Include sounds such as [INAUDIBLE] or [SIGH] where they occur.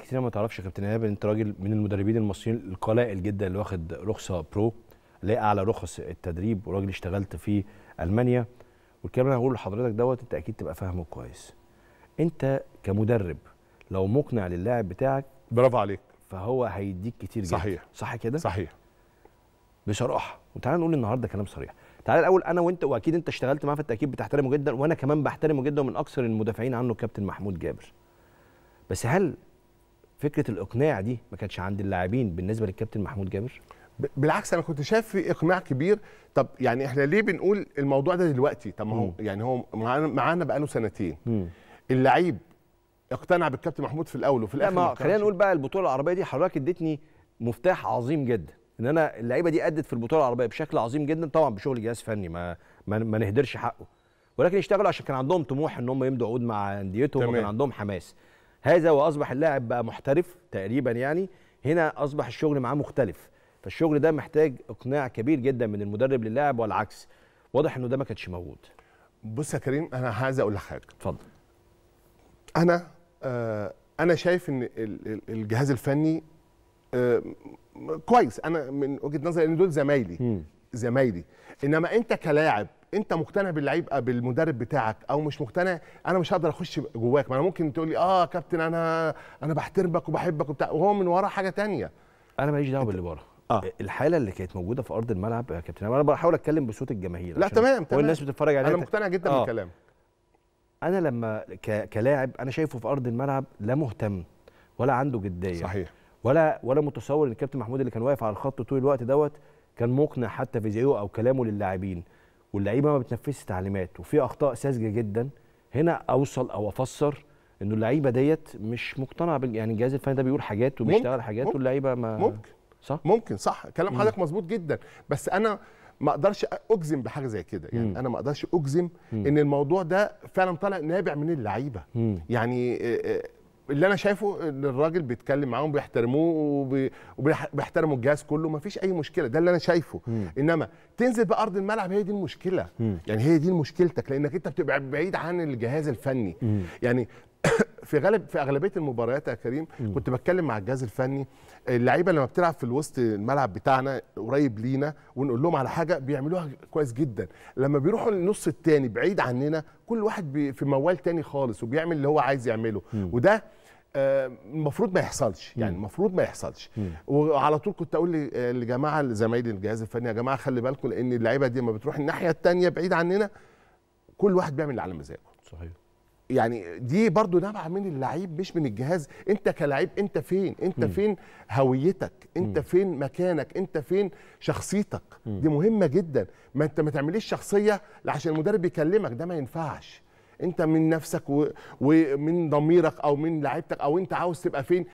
كتير ما تعرفش يا كابتن ايهاب انت راجل من المدربين المصريين القلائل جدا اللي واخد رخصه برو اللي هي اعلى رخص التدريب وراجل اشتغلت في المانيا والكلام اللي هقوله لحضرتك دوت انت اكيد تبقى فاهمه كويس انت كمدرب لو مقنع للاعب بتاعك برافو عليك فهو هيديك كتير جدا صحيح صح كده صحيح بصراحه وتعالى نقول النهارده كلام صريح تعالى الاول انا وانت واكيد انت اشتغلت معاه في التاكيد بتحترمه جدا وانا كمان بحترمه جدا ومن اكثر المدافعين عنه كابتن محمود جابر بس هل فكره الاقناع دي ما كانتش عند اللاعبين بالنسبه للكابتن محمود جابر بالعكس انا كنت شايف في اقناع كبير طب يعني احنا ليه بنقول الموضوع ده دلوقتي طب ما هو يعني هو معانا بقاله سنتين اللعيب اقتنع بالكابتن محمود في الاول وفي الاخر خلينا نقول بقى البطوله العربيه دي حضرتك اديتني مفتاح عظيم جدا ان انا اللعيبه دي ادت في البطوله العربيه بشكل عظيم جدا طبعا بشغل جهاز فني ما ما, ما نهدرش حقه ولكن اشتغلوا عشان كان عندهم طموح ان هم يمضوا عود مع انديتهم وكان عندهم حماس هذا واصبح اللاعب بقى محترف تقريبا يعني هنا اصبح الشغل معاه مختلف فالشغل ده محتاج اقناع كبير جدا من المدرب للاعب والعكس واضح انه ده ما كانش موجود بص يا كريم انا عايز اقول لك حاجه اتفضل انا آه انا شايف ان الجهاز الفني آه كويس انا من وجهه نظري ان دول زمايلي زمايلي انما انت كلاعب انت مقتنع باللعيب آه، بالمدرب بتاعك او مش مقتنع انا مش هقدر اخش جواك ما انا ممكن تقول لي اه كابتن انا انا بحترمك وبحبك وبتاع وهو من وراه حاجه تانية انا ماليش دعوه باللي بره آه. الحاله اللي كانت موجوده في ارض الملعب يا كابتن انا بحاول اتكلم بصوت الجماهير لا تمام تمام والناس بتتفرج عليك انا مقتنع جدا آه. بالكلام انا لما ك... كلاعب انا شايفه في ارض الملعب لا مهتم ولا عنده جديه صحيح ولا ولا متصور ان الكابتن محمود اللي كان واقف على الخط طول الوقت دوت كان مقنع حتى في او كلامه للاعبين واللعيبه ما بتنفذش تعليمات وفي اخطاء ساذجه جدا هنا اوصل او افسر انه اللعيبه ديت مش مقتنعه بال... يعني الجهاز الفني ده بيقول حاجات وبيشتغل حاجات واللعيبه ما ممكن صح ممكن صح كلام حضرتك مظبوط جدا بس انا ما اقدرش اجزم بحاجه زي كده يعني مم. انا ما اقدرش اجزم مم. ان الموضوع ده فعلا طالع نابع من اللعيبه يعني اللي انا شايفه ان الراجل بيتكلم معاهم بيحترموه وبيحترموا الجهاز كله ما فيش اي مشكله ده اللي انا شايفه مم. انما تنزل بارض الملعب هي دي المشكله مم. يعني هي دي مشكلتك لانك انت بتبقى بعيد عن الجهاز الفني مم. يعني [COUGHS] في غالب في اغلبيه المباريات يا كريم مم. كنت بتكلم مع الجهاز الفني اللعيبه لما بتلعب في الوسط الملعب بتاعنا قريب لينا ونقول لهم على حاجه بيعملوها كويس جدا لما بيروحوا النص الثاني بعيد عننا كل واحد في موال تاني خالص وبيعمل اللي هو عايز يعمله مم. وده آه، المفروض ما يحصلش يعني المفروض ما يحصلش وعلى طول كنت اقول للجماعه آه، زمايلي الجهاز الفني يا جماعه خلي بالكم لان اللعيبه دي لما بتروح الناحيه الثانيه بعيد عننا كل واحد بيعمل اللي على مزاجه صحيح يعني دي برضو نبع من اللعيب مش من الجهاز انت كلاعب انت فين انت م. فين هويتك انت م. فين مكانك انت فين شخصيتك م. دي مهمه جدا ما انت ما تعمليش شخصيه عشان المدرب يكلمك ده ما ينفعش انت من نفسك ومن ضميرك او من لعيبتك او انت عاوز تبقى فين